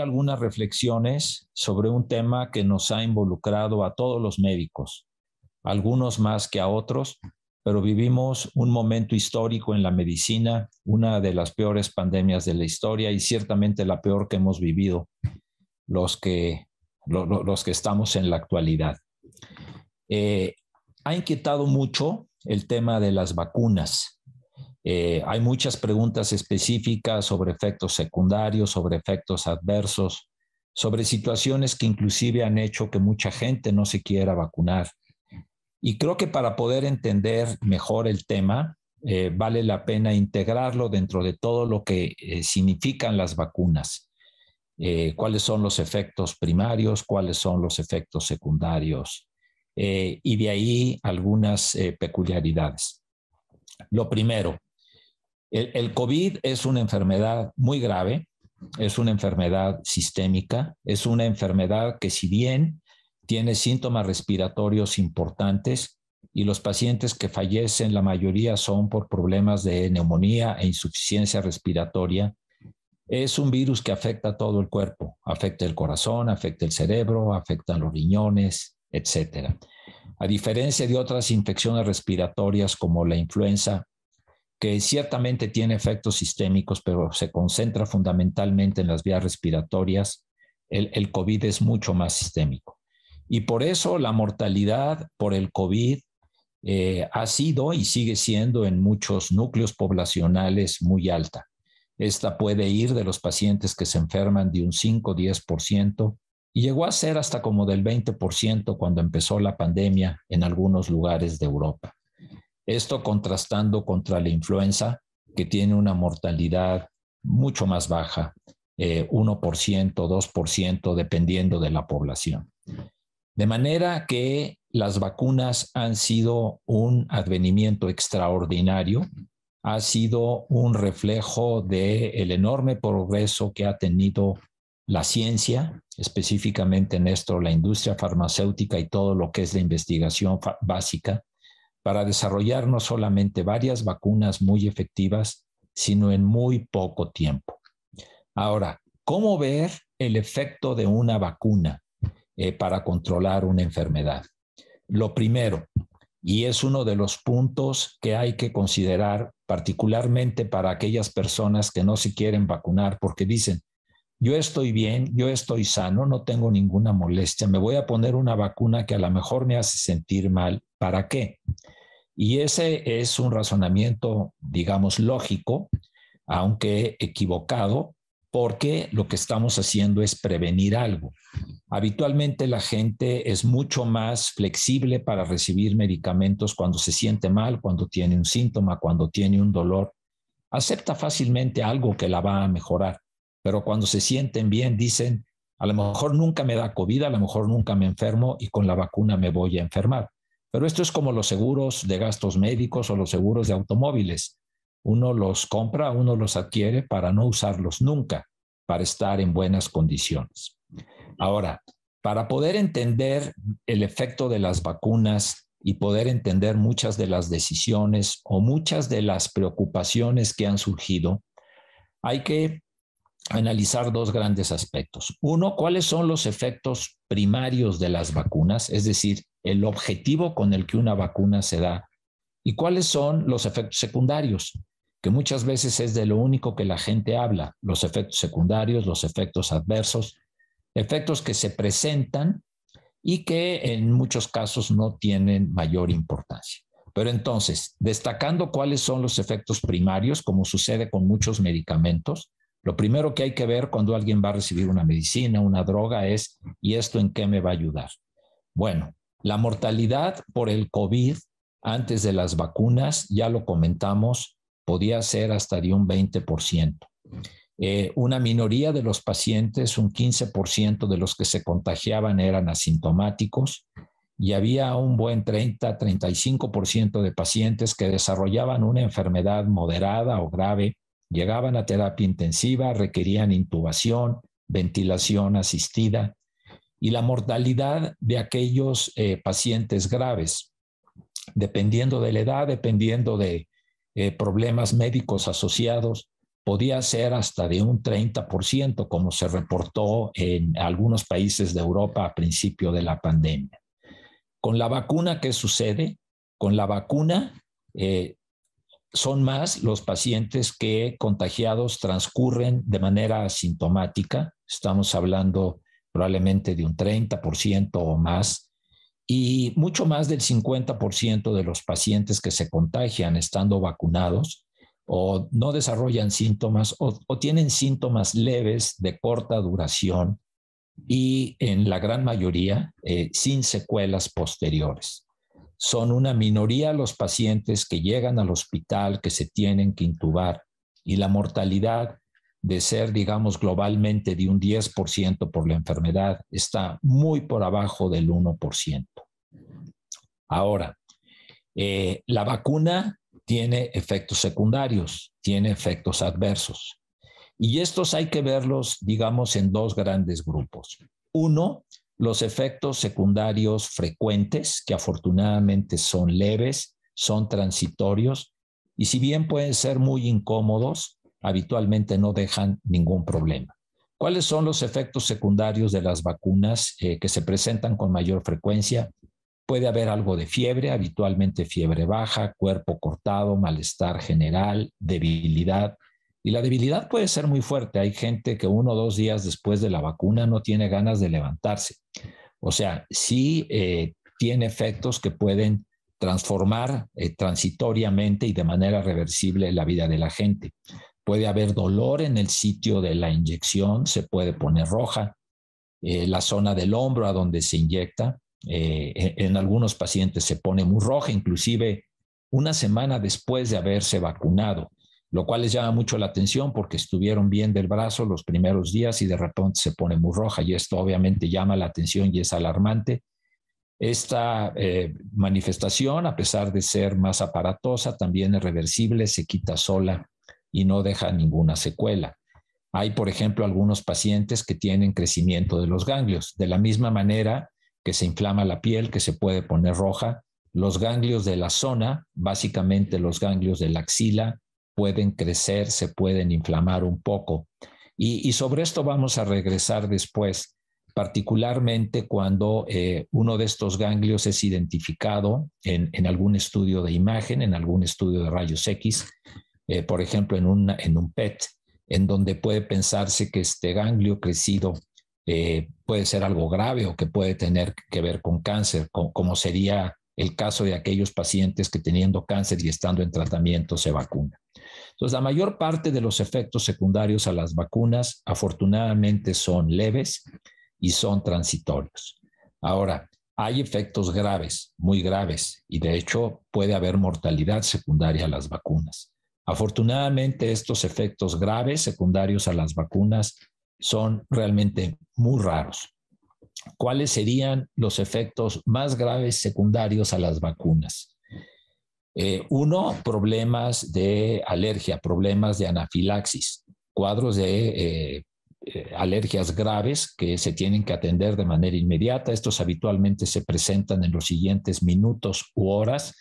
algunas reflexiones sobre un tema que nos ha involucrado a todos los médicos, algunos más que a otros, pero vivimos un momento histórico en la medicina, una de las peores pandemias de la historia y ciertamente la peor que hemos vivido los que, los que estamos en la actualidad. Eh, ha inquietado mucho el tema de las vacunas. Eh, hay muchas preguntas específicas sobre efectos secundarios, sobre efectos adversos, sobre situaciones que inclusive han hecho que mucha gente no se quiera vacunar. Y creo que para poder entender mejor el tema, eh, vale la pena integrarlo dentro de todo lo que eh, significan las vacunas. cuáles son los efectos primarios, cuáles son los efectos secundarios, y de ahí algunas peculiaridades. Lo primero, el, COVID es una enfermedad muy grave, es una enfermedad sistémica, es una enfermedad que si bien tiene síntomas respiratorios importantes y los pacientes que fallecen, la mayoría son por problemas de neumonía e insuficiencia respiratoria, es un virus que afecta todo el cuerpo, afecta el corazón, afecta el cerebro, afecta los riñones, etc. A diferencia de otras infecciones respiratorias como la influenza, que ciertamente tiene efectos sistémicos, pero se concentra fundamentalmente en las vías respiratorias, el, COVID es mucho más sistémico. Y por eso la mortalidad por el COVID eh, ha sido y sigue siendo en muchos núcleos poblacionales muy alta. Esta puede ir de los pacientes que se enferman de un 5-10% y llegó a ser hasta como del 20% cuando empezó la pandemia en algunos lugares de Europa. Esto contrastando contra la influenza, que tiene una mortalidad mucho más baja, 1%, eh, 2%, dependiendo de la población. De manera que las vacunas han sido un advenimiento extraordinario, ha sido un reflejo del el enorme progreso que ha tenido la ciencia, específicamente en esto la industria farmacéutica y todo lo que es la investigación básica, para desarrollar no solamente varias vacunas muy efectivas, sino en muy poco tiempo. Ahora, ¿cómo ver el efecto de una vacuna eh, para controlar una enfermedad? Lo primero, y es uno de los puntos que hay que considerar, particularmente para aquellas personas que no se quieren vacunar porque dicen, yo estoy bien, yo estoy sano, no tengo ninguna molestia, me voy a poner una vacuna que a lo mejor me hace sentir mal. ¿Para qué? Y ese es un razonamiento, digamos, lógico, aunque equivocado, porque lo que estamos haciendo es prevenir algo. Habitualmente la gente es mucho más flexible para recibir medicamentos cuando se siente mal, cuando tiene un síntoma, cuando tiene un dolor. Acepta fácilmente algo que la va a mejorar, pero cuando se sienten bien dicen, a lo mejor nunca me da COVID, a lo mejor nunca me enfermo y con la vacuna me voy a enfermar. Pero esto es como los seguros de gastos médicos o los seguros de automóviles. Uno los compra, uno los adquiere para no usarlos nunca, para estar en buenas condiciones. Ahora, para poder entender el efecto de las vacunas y poder entender muchas de las decisiones o muchas de las preocupaciones que han surgido, hay que analizar dos grandes aspectos. Uno, cuáles son los efectos primarios de las vacunas, es decir, el objetivo con el que una vacuna se da y cuáles son los efectos secundarios, que muchas veces es de lo único que la gente habla, los efectos secundarios, los efectos adversos, efectos que se presentan y que en muchos casos no tienen mayor importancia. Pero entonces, destacando cuáles son los efectos primarios, como sucede con muchos medicamentos, lo primero que hay que ver cuando alguien va a recibir una medicina, una droga, es, ¿y esto en qué me va a ayudar? Bueno, la mortalidad por el COVID antes de las vacunas, ya lo comentamos, podía ser hasta de un 20%. Eh, una minoría de los pacientes, un 15% de los que se contagiaban eran asintomáticos y había un buen 30-35% de pacientes que desarrollaban una enfermedad moderada o grave, llegaban a terapia intensiva, requerían intubación, ventilación asistida y la mortalidad de aquellos eh, pacientes graves, dependiendo de la edad, dependiendo de eh, problemas médicos asociados, podía ser hasta de un 30%, como se reportó en algunos países de Europa a principio de la pandemia. Con la vacuna, ¿qué sucede? Con la vacuna eh, son más los pacientes que contagiados transcurren de manera asintomática. Estamos hablando probablemente de un 30% o más, y mucho más del 50% de los pacientes que se contagian estando vacunados o no desarrollan síntomas o, tienen síntomas leves de corta duración y en la gran mayoría eh, sin secuelas posteriores. Son una minoría los pacientes que llegan al hospital que se tienen que intubar y la mortalidad de ser, digamos, globalmente de un 10% por la enfermedad, está muy por abajo del 1%. Ahora, eh, la vacuna tiene efectos secundarios, tiene efectos adversos. Y estos hay que verlos, digamos, en dos grandes grupos. Uno, los efectos secundarios frecuentes, que afortunadamente son leves, son transitorios, y si bien pueden ser muy incómodos, habitualmente no dejan ningún problema. ¿Cuáles son los efectos secundarios de las vacunas eh, que se presentan con mayor frecuencia? Puede haber algo de fiebre, habitualmente fiebre baja, cuerpo cortado, malestar general, debilidad. Y la debilidad puede ser muy fuerte. Hay gente que uno o dos días después de la vacuna no tiene ganas de levantarse. O sea, sí eh, tiene efectos que pueden transformar eh, transitoriamente y de manera reversible la vida de la gente puede haber dolor en el sitio de la inyección, se puede poner roja, eh, la zona del hombro a donde se inyecta, eh, en algunos pacientes se pone muy roja, inclusive una semana después de haberse vacunado, lo cual les llama mucho la atención porque estuvieron bien del brazo los primeros días y de repente se pone muy roja y esto obviamente llama la atención y es alarmante. Esta eh, manifestación, a pesar de ser más aparatosa, también es reversible, se quita sola y no deja ninguna secuela. Hay, por ejemplo, algunos pacientes que tienen crecimiento de los ganglios. De la misma manera que se inflama la piel, que se puede poner roja, los ganglios de la zona, básicamente los ganglios de la axila, pueden crecer, se pueden inflamar un poco. Y, sobre esto vamos a regresar después, particularmente cuando eh, uno de estos ganglios es identificado en algún estudio de imagen, en algún estudio de rayos X, eh, por ejemplo, en, en un PET, en donde puede pensarse que este ganglio crecido eh, puede ser algo grave o que puede tener que ver con cáncer, como, como sería el caso de aquellos pacientes que teniendo cáncer y estando en tratamiento se vacunan. Entonces, la mayor parte de los efectos secundarios a las vacunas afortunadamente son leves y son transitorios. Ahora, hay efectos graves, muy graves, y de hecho puede haber mortalidad secundaria a las vacunas. Afortunadamente, estos efectos graves secundarios a las vacunas son realmente muy raros. ¿Cuáles serían los efectos más graves secundarios a las vacunas? Eh, uno, problemas de alergia, problemas de anafilaxis, cuadros de eh, eh, alergias graves que se tienen que atender de manera inmediata. Estos habitualmente se presentan en los siguientes minutos u horas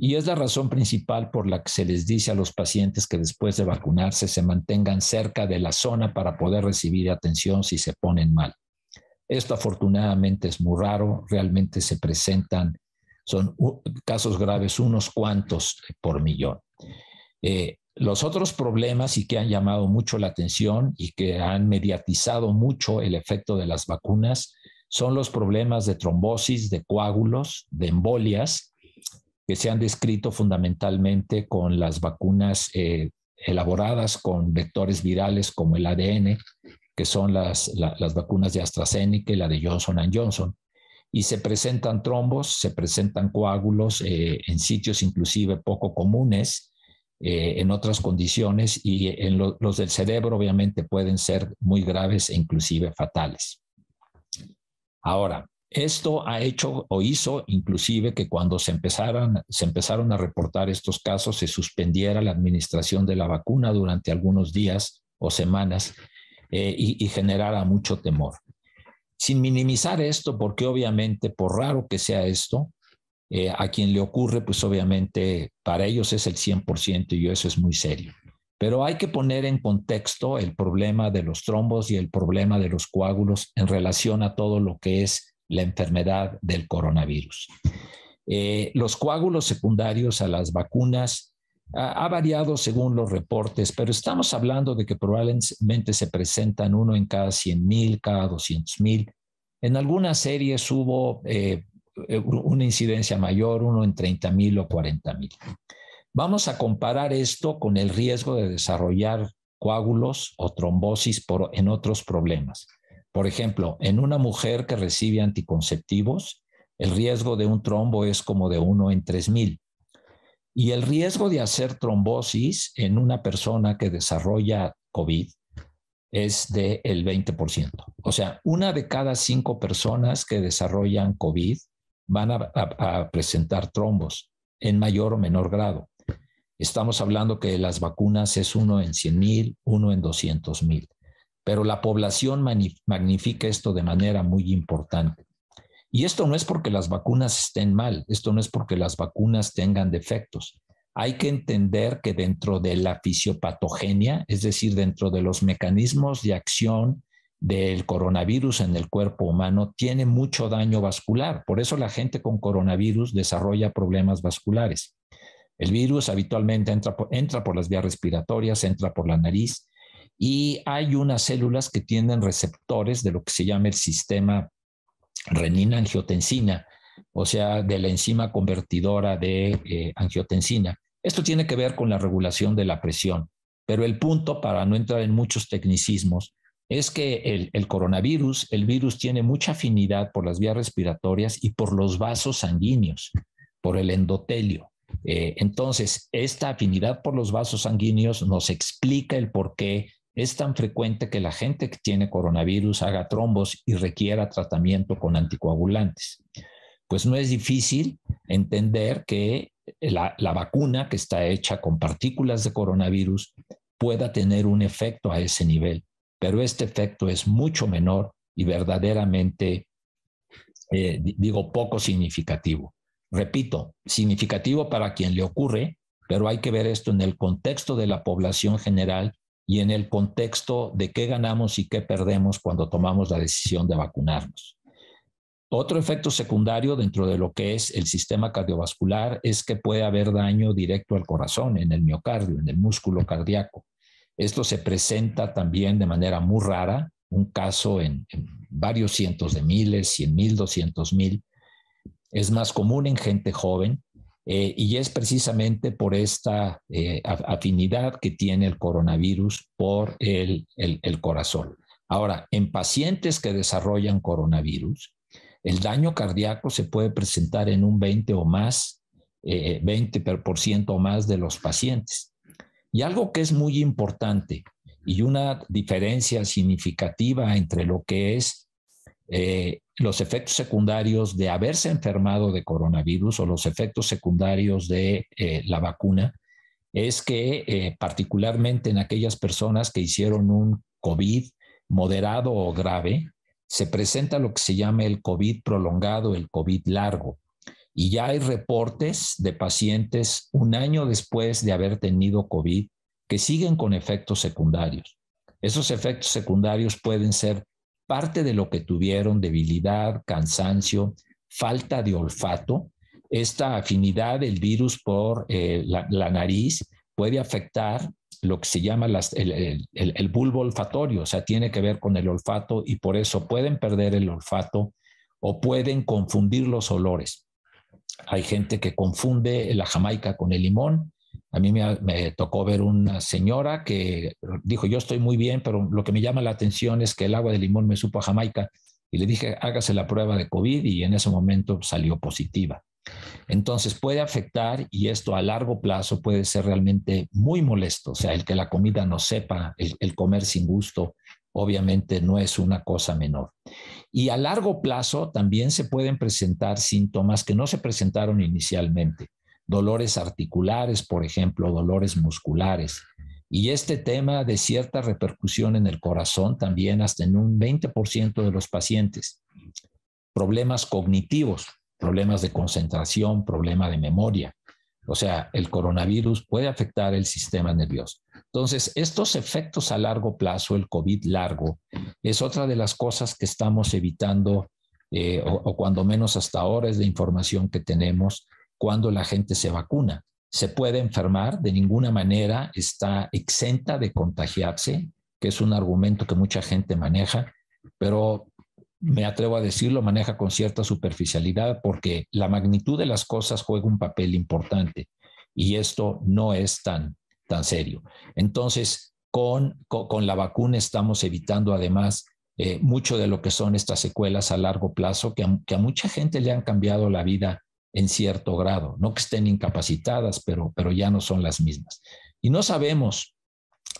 y es la razón principal por la que se les dice a los pacientes que después de vacunarse se mantengan cerca de la zona para poder recibir atención si se ponen mal. Esto afortunadamente es muy raro, realmente se presentan, son casos graves unos cuantos por millón. Eh, los otros problemas y que han llamado mucho la atención y que han mediatizado mucho el efecto de las vacunas son los problemas de trombosis, de coágulos, de embolias, que se han descrito fundamentalmente con las vacunas eh, elaboradas con vectores virales como el ADN, que son las, vacunas de AstraZeneca y la de Johnson Johnson. Y se presentan trombos, se presentan coágulos eh, en sitios inclusive poco comunes, eh, en otras condiciones, y en los del cerebro obviamente pueden ser muy graves e inclusive fatales. Ahora, esto ha hecho o hizo inclusive que cuando se, se empezaron a reportar estos casos se suspendiera la administración de la vacuna durante algunos días o semanas eh, y, generara mucho temor. Sin minimizar esto, porque obviamente por raro que sea esto, eh, a quien le ocurre, pues obviamente para ellos es el 100% y eso es muy serio. Pero hay que poner en contexto el problema de los trombos y el problema de los coágulos en relación a todo lo que es la enfermedad del coronavirus. Eh, los coágulos secundarios a las vacunas ha, variado según los reportes, pero estamos hablando de que probablemente se presentan uno en cada 100 mil, cada 200 mil. En algunas series hubo eh, una incidencia mayor, uno en 30,000 mil o 40,000. mil. Vamos a comparar esto con el riesgo de desarrollar coágulos o trombosis por, en otros problemas. Por ejemplo, en una mujer que recibe anticonceptivos, el riesgo de un trombo es como de 1 en 3000. Y el riesgo de hacer trombosis en una persona que desarrolla COVID es del el 20%. O sea, una de cada cinco personas que desarrollan COVID van a, presentar trombos en mayor o menor grado. Estamos hablando que las vacunas es uno en 100 mil, uno en 200 mil pero la población magnifica esto de manera muy importante. Y esto no es porque las vacunas estén mal, esto no es porque las vacunas tengan defectos. Hay que entender que dentro de la fisiopatogenia, es decir, dentro de los mecanismos de acción del coronavirus en el cuerpo humano, tiene mucho daño vascular. Por eso la gente con coronavirus desarrolla problemas vasculares. El virus habitualmente entra por, entra por las vías respiratorias, entra por la nariz, y hay unas células que tienen receptores de lo que se llama el sistema renina-angiotensina, o sea, de la enzima convertidora de eh, angiotensina. Esto tiene que ver con la regulación de la presión, pero el punto, para no entrar en muchos tecnicismos, es que el, coronavirus, el virus tiene mucha afinidad por las vías respiratorias y por los vasos sanguíneos, por el endotelio. Eh, entonces, esta afinidad por los vasos sanguíneos nos explica el por qué es tan frecuente que la gente que tiene coronavirus haga trombos y requiera tratamiento con anticoagulantes. Pues no es difícil entender que la, vacuna que está hecha con partículas de coronavirus pueda tener un efecto a ese nivel, pero este efecto es mucho menor y verdaderamente, eh, digo, poco significativo. Repito, significativo para quien le ocurre, pero hay que ver esto en el contexto de la población general y en el contexto de qué ganamos y qué perdemos cuando tomamos la decisión de vacunarnos. Otro efecto secundario dentro de lo que es el sistema cardiovascular es que puede haber daño directo al corazón, en el miocardio, en el músculo cardíaco. Esto se presenta también de manera muy rara, un caso en, varios cientos de miles, 100 mil, 200 mil. Es más común en gente joven, eh, y es precisamente por esta eh, afinidad que tiene el coronavirus por el, corazón. Ahora, en pacientes que desarrollan coronavirus, el daño cardíaco se puede presentar en un 20 o más, 20% eh, más de los pacientes. Y algo que es muy importante y una diferencia significativa entre lo que es los efectos secundarios de haberse enfermado de coronavirus o los efectos secundarios de eh, la vacuna es que eh, particularmente en aquellas personas que hicieron un COVID moderado o grave, se presenta lo que se llama el COVID prolongado, el COVID largo. Y ya hay reportes de pacientes un año después de haber tenido COVID que siguen con efectos secundarios. Esos efectos secundarios pueden ser parte de lo que tuvieron, debilidad, cansancio, falta de olfato, esta afinidad del virus por eh, la, nariz puede afectar lo que se llama el, bulbo olfatorio, o sea, tiene que ver con el olfato y por eso pueden perder el olfato o pueden confundir los olores. Hay gente que confunde la jamaica con el limón, a mí me, tocó ver una señora que dijo, yo estoy muy bien, pero lo que me llama la atención es que el agua de limón me supo a Jamaica y le dije, hágase la prueba de COVID y en ese momento salió positiva. Entonces puede afectar y esto a largo plazo puede ser realmente muy molesto. O sea, el que la comida no sepa, el comer sin gusto, obviamente no es una cosa menor. Y a largo plazo también se pueden presentar síntomas que no se presentaron inicialmente dolores articulares, por ejemplo, dolores musculares. Y este tema de cierta repercusión en el corazón también hasta en un 20% de los pacientes. Problemas cognitivos, problemas de concentración, problema de memoria. O sea, el coronavirus puede afectar el sistema nervioso. Entonces, estos efectos a largo plazo, el COVID largo, es otra de las cosas que estamos evitando, eh, o, cuando menos hasta ahora es la información que tenemos, cuando la gente se vacuna. Se puede enfermar, de ninguna manera está exenta de contagiarse, que es un argumento que mucha gente maneja, pero me atrevo a decirlo, maneja con cierta superficialidad porque la magnitud de las cosas juega un papel importante y esto no es tan, tan serio. Entonces, con, con, la vacuna estamos evitando además eh, mucho de lo que son estas secuelas a largo plazo que a, que a, mucha gente le han cambiado la vida en cierto grado, no que estén incapacitadas, pero, pero ya no son las mismas. Y no sabemos,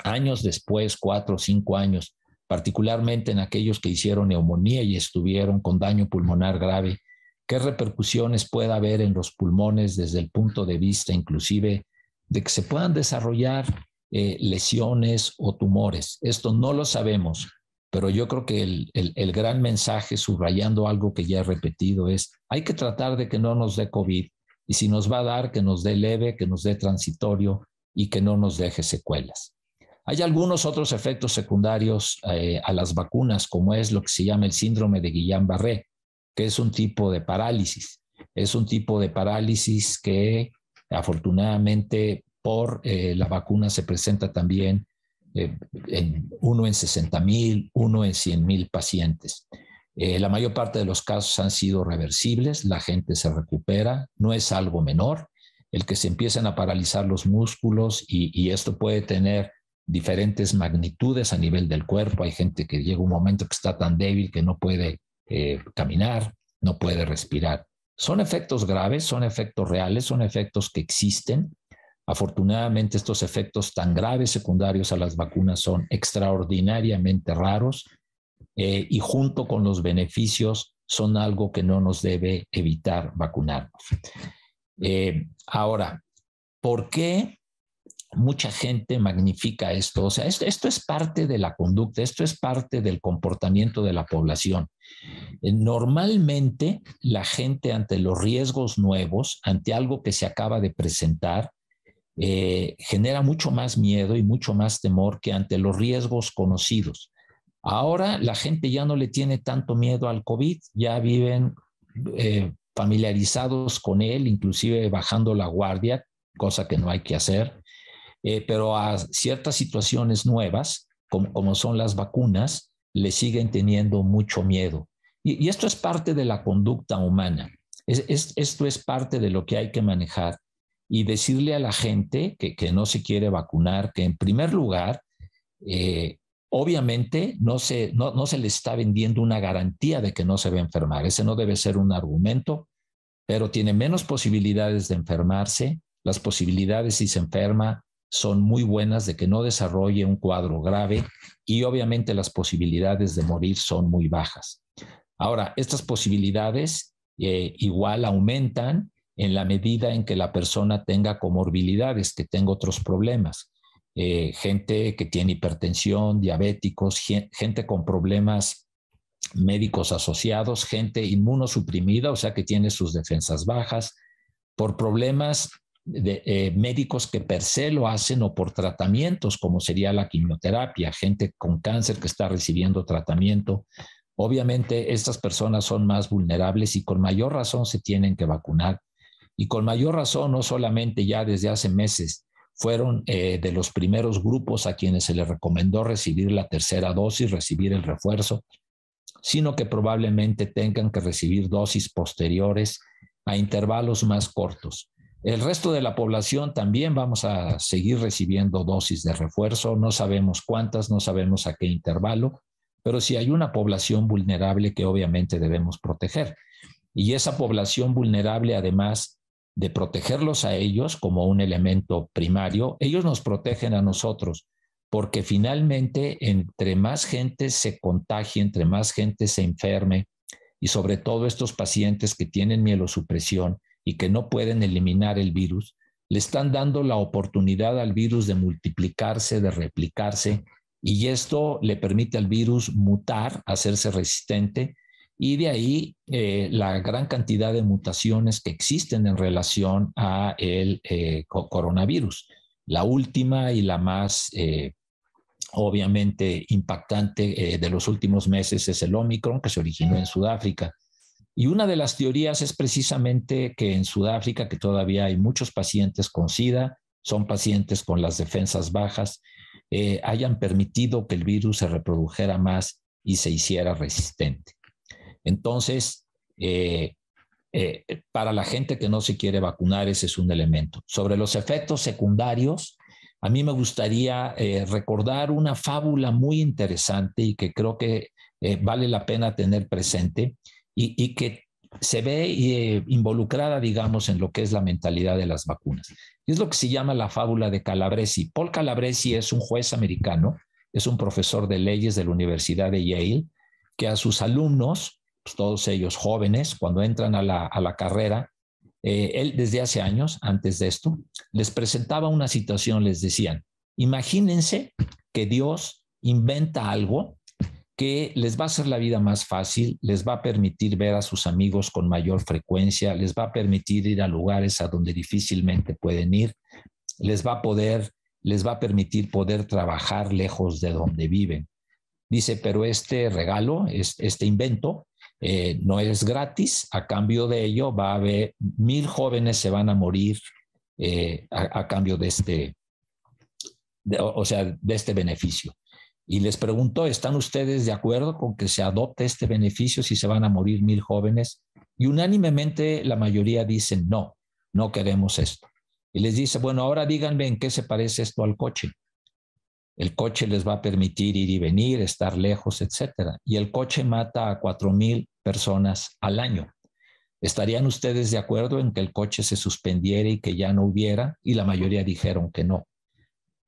años después, cuatro o cinco años, particularmente en aquellos que hicieron neumonía y estuvieron con daño pulmonar grave, qué repercusiones puede haber en los pulmones desde el punto de vista inclusive de que se puedan desarrollar eh, lesiones o tumores. Esto no lo sabemos, pero yo creo que el, gran mensaje, subrayando algo que ya he repetido, es hay que tratar de que no nos dé COVID y si nos va a dar, que nos dé leve, que nos dé transitorio y que no nos deje secuelas. Hay algunos otros efectos secundarios eh, a las vacunas, como es lo que se llama el síndrome de Guillain-Barré, que es un tipo de parálisis. Es un tipo de parálisis que afortunadamente por eh, la vacuna se presenta también eh, en, uno en 60 mil, uno en 100 mil pacientes. Eh, la mayor parte de los casos han sido reversibles, la gente se recupera, no es algo menor el que se empiecen a paralizar los músculos y, esto puede tener diferentes magnitudes a nivel del cuerpo. Hay gente que llega un momento que está tan débil que no puede eh, caminar, no puede respirar. Son efectos graves, son efectos reales, son efectos que existen Afortunadamente, estos efectos tan graves secundarios a las vacunas son extraordinariamente raros eh, y junto con los beneficios son algo que no nos debe evitar vacunarnos. Eh, ahora, ¿por qué mucha gente magnifica esto? O sea, esto, es parte de la conducta, esto es parte del comportamiento de la población. Eh, normalmente, la gente ante los riesgos nuevos, ante algo que se acaba de presentar, eh, genera mucho más miedo y mucho más temor que ante los riesgos conocidos. Ahora la gente ya no le tiene tanto miedo al COVID, ya viven eh, familiarizados con él, inclusive bajando la guardia, cosa que no hay que hacer, eh, pero a ciertas situaciones nuevas, como, son las vacunas, le siguen teniendo mucho miedo. Y, esto es parte de la conducta humana, esto es parte de lo que hay que manejar y decirle a la gente que, no se quiere vacunar, que en primer lugar, eh, obviamente no se, no, se le está vendiendo una garantía de que no se va a enfermar. Ese no debe ser un argumento, pero tiene menos posibilidades de enfermarse. Las posibilidades si se enferma son muy buenas de que no desarrolle un cuadro grave y obviamente las posibilidades de morir son muy bajas. Ahora, estas posibilidades eh, igual aumentan en la medida en que la persona tenga comorbilidades, que tenga otros problemas. Eh, gente que tiene hipertensión, diabéticos, gente con problemas médicos asociados, gente inmunosuprimida, o sea que tiene sus defensas bajas, por problemas de, eh, médicos que per se lo hacen o por tratamientos como sería la quimioterapia, gente con cáncer que está recibiendo tratamiento. Obviamente estas personas son más vulnerables y con mayor razón se tienen que vacunar y con mayor razón, no solamente ya desde hace meses, fueron eh, de los primeros grupos a quienes se les recomendó recibir la tercera dosis, recibir el refuerzo, sino que probablemente tengan que recibir dosis posteriores a intervalos más cortos. El resto de la población también vamos a seguir recibiendo dosis de refuerzo, no sabemos cuántas, no sabemos a qué intervalo, pero sí hay una población vulnerable que obviamente debemos proteger. Y esa población vulnerable además de protegerlos a ellos como un elemento primario, ellos nos protegen a nosotros, porque finalmente entre más gente se contagie, entre más gente se enferme, y sobre todo estos pacientes que tienen mielosupresión y que no pueden eliminar el virus, le están dando la oportunidad al virus de multiplicarse, de replicarse, y esto le permite al virus mutar, hacerse resistente y de ahí eh, la gran cantidad de mutaciones que existen en relación a el eh, coronavirus. La última y la más eh, obviamente impactante de los últimos meses es el Omicron, que se originó en Sudáfrica. Y una de las teorías es precisamente que en Sudáfrica, que todavía hay muchos pacientes con SIDA, son pacientes con las defensas bajas, hayan permitido que el virus se reprodujera más y se hiciera resistente. Entonces, eh, eh, para la gente que no se quiere vacunar, ese es un elemento. Sobre los efectos secundarios, a mí me gustaría eh, recordar una fábula muy interesante y que creo que vale la pena tener presente y, que se ve involucrada, digamos, en lo que es la mentalidad de las vacunas. es lo que se llama la fábula de Calabresi. Paul Calabresi es un juez americano, es un profesor de leyes de la Universidad de Yale, que a sus alumnos pues, todos ellos jóvenes, cuando entran a la, carrera, eh, él desde hace años, antes de esto, les presentaba una situación, les decían, imagínense que Dios inventa algo que les va a hacer la vida más fácil, les va a permitir ver a sus amigos con mayor frecuencia, les va a permitir ir a lugares a donde difícilmente pueden ir, les va a poder, les va a permitir poder trabajar lejos de donde viven. Dice, pero este regalo, este invento, eh, no es gratis, a cambio de ello va a haber mil jóvenes se van a morir eh, a, cambio de este, o sea, de este beneficio. Y les pregunto, ¿están ustedes de acuerdo con que se adopte este beneficio si se van a morir mil jóvenes? Y unánimemente la mayoría dicen, no, no queremos esto. Y les dice, bueno, ahora díganme en qué se parece esto al coche. El coche les va a permitir ir y venir, estar lejos, etcétera. Y el coche mata a 4.000 personas al año. ¿Estarían ustedes de acuerdo en que el coche se suspendiera y que ya no hubiera? Y la mayoría dijeron que no.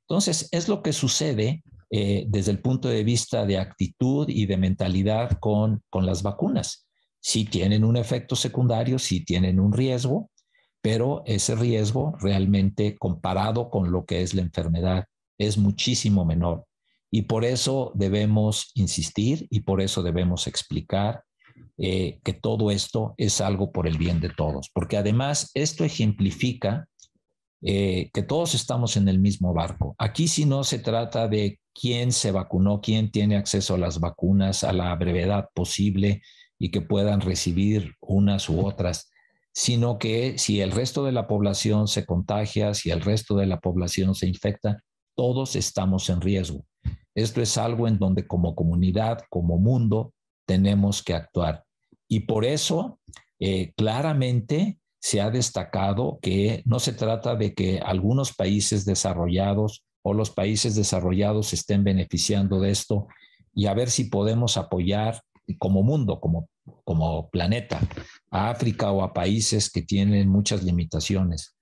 Entonces, es lo que sucede eh, desde el punto de vista de actitud y de mentalidad con, con las vacunas. Sí tienen un efecto secundario, sí tienen un riesgo, pero ese riesgo realmente comparado con lo que es la enfermedad es muchísimo menor. Y por eso debemos insistir y por eso debemos explicar eh, que todo esto es algo por el bien de todos, porque además esto ejemplifica eh, que todos estamos en el mismo barco. Aquí si no se trata de quién se vacunó, quién tiene acceso a las vacunas a la brevedad posible y que puedan recibir unas u otras, sino que si el resto de la población se contagia, si el resto de la población se infecta, todos estamos en riesgo. Esto es algo en donde como comunidad, como mundo, tenemos que actuar. Y por eso, eh, claramente, se ha destacado que no se trata de que algunos países desarrollados o los países desarrollados estén beneficiando de esto y a ver si podemos apoyar como mundo, como, como planeta, a África o a países que tienen muchas limitaciones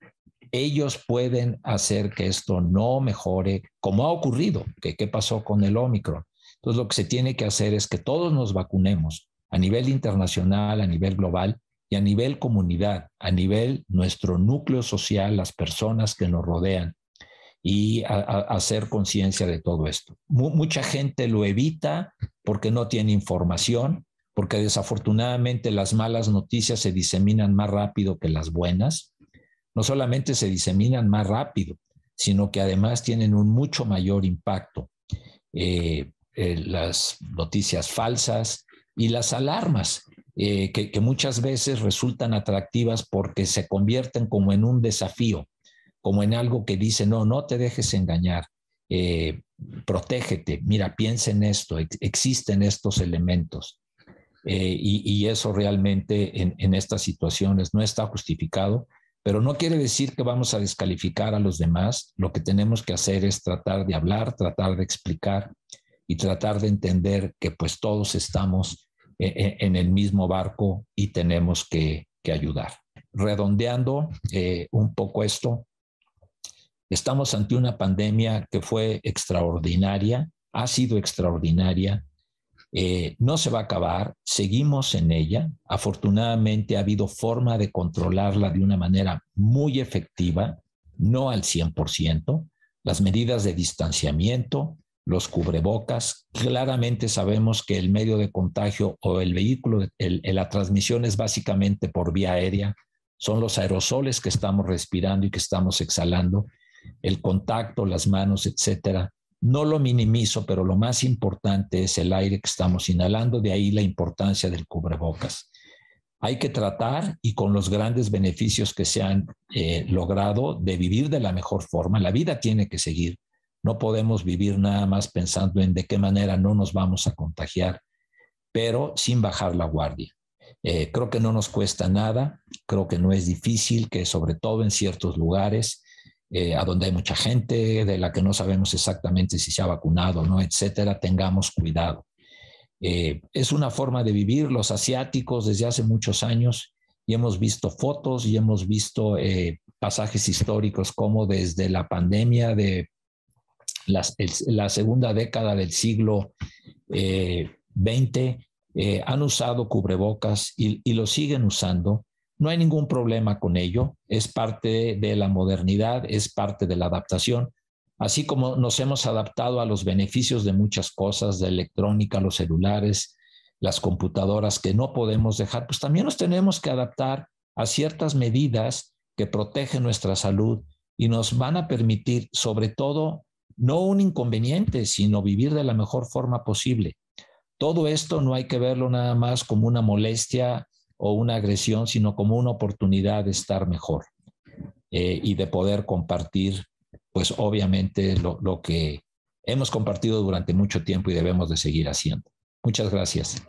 ellos pueden hacer que esto no mejore, como ha ocurrido, que qué pasó con el Omicron. Entonces, lo que se tiene que hacer es que todos nos vacunemos a nivel internacional, a nivel global y a nivel comunidad, a nivel nuestro núcleo social, las personas que nos rodean y hacer conciencia de todo esto. mucha gente lo evita porque no tiene información, porque desafortunadamente las malas noticias se diseminan más rápido que las buenas no solamente se diseminan más rápido, sino que además tienen un mucho mayor impacto. Eh, eh, las noticias falsas y las alarmas, eh, que, muchas veces resultan atractivas porque se convierten como en un desafío, como en algo que dice, no, no te dejes engañar, protégete, mira, piensa en esto, existen estos elementos. Y, eso realmente en estas situaciones no está justificado, pero no quiere decir que vamos a descalificar a los demás. Lo que tenemos que hacer es tratar de hablar, tratar de explicar y tratar de entender que pues todos estamos e-, e-, en el mismo barco y tenemos que, ayudar. Redondeando eh, un poco esto, estamos ante una pandemia que fue extraordinaria, ha sido extraordinaria, eh, no se va a acabar, seguimos en ella. Afortunadamente ha habido forma de controlarla de una manera muy efectiva, no al 100%. Las medidas de distanciamiento, los cubrebocas, claramente sabemos que el medio de contagio o el vehículo, la transmisión es básicamente por vía aérea, son los aerosoles que estamos respirando y que estamos exhalando, el contacto, las manos, etcétera. No lo minimizo, pero lo más importante es el aire que estamos inhalando, de ahí la importancia del cubrebocas. Hay que tratar y con los grandes beneficios que se han eh, logrado de vivir de la mejor forma, la vida tiene que seguir. No podemos vivir nada más pensando en de qué manera no nos vamos a contagiar, pero sin bajar la guardia. Eh, creo que no nos cuesta nada, creo que no es difícil, que sobre todo en ciertos lugares eh, a donde hay mucha gente, de la que no sabemos exactamente si se ha vacunado o no, etcétera, tengamos cuidado. Eh, es una forma de vivir los asiáticos desde hace muchos años y hemos visto fotos y hemos visto eh, pasajes históricos como desde la pandemia de la segunda década del siglo XX han usado cubrebocas y, lo siguen usando no hay ningún problema con ello, es parte de la modernidad, es parte de la adaptación, así como nos hemos adaptado a los beneficios de muchas cosas, de electrónica, los celulares, las computadoras que no podemos dejar, pues también nos tenemos que adaptar a ciertas medidas que protegen nuestra salud y nos van a permitir, sobre todo, no un inconveniente, sino vivir de la mejor forma posible. Todo esto no hay que verlo nada más como una molestia o una agresión, sino como una oportunidad de estar mejor eh, y de poder compartir, pues obviamente lo que hemos compartido durante mucho tiempo y debemos de seguir haciendo. Muchas gracias.